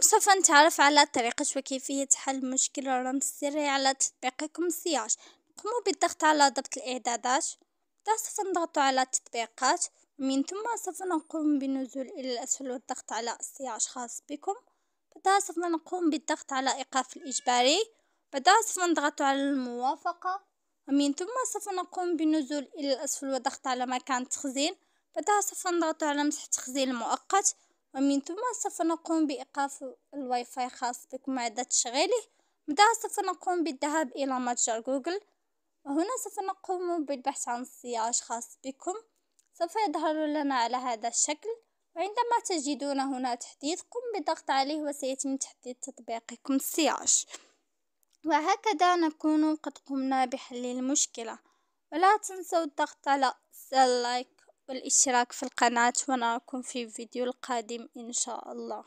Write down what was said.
سوف نتعرف على طريقة وكيفية حل مشكلة الرمز السري على تطبيقكم السياج نقوم بالضغط على ضبط الإعدادات سوف نضغط على التطبيقات من ثم سوف نقوم بالنزول إلى الأسفل والضغط على السياج خاص بكم بعدها سوف نقوم بالضغط على إيقاف الإجباري بعدها سوف نضغط على الموافقة ومن ثم سوف نقوم بالنزول إلى الأسفل والضغط على مكان التخزين بعدها سوف نضغط على مسح التخزين المؤقت ومن ثم سوف نقوم بإيقاف الواي فاي خاص بكم عند تشغيله من بعد سوف نقوم بالذهاب إلى متجر جوجل وهنا سوف نقوم بالبحث عن سياج خاص بكم سوف يظهر لنا على هذا الشكل وعندما تجدون هنا تحديث قم بالضغط عليه وسيتم تحديث تطبيقكم سياج وهكذا نكون قد قمنا بحل المشكلة ولا تنسوا الضغط على لايك والاشتراك في القناة ونراكم في الفيديو القادم ان شاء الله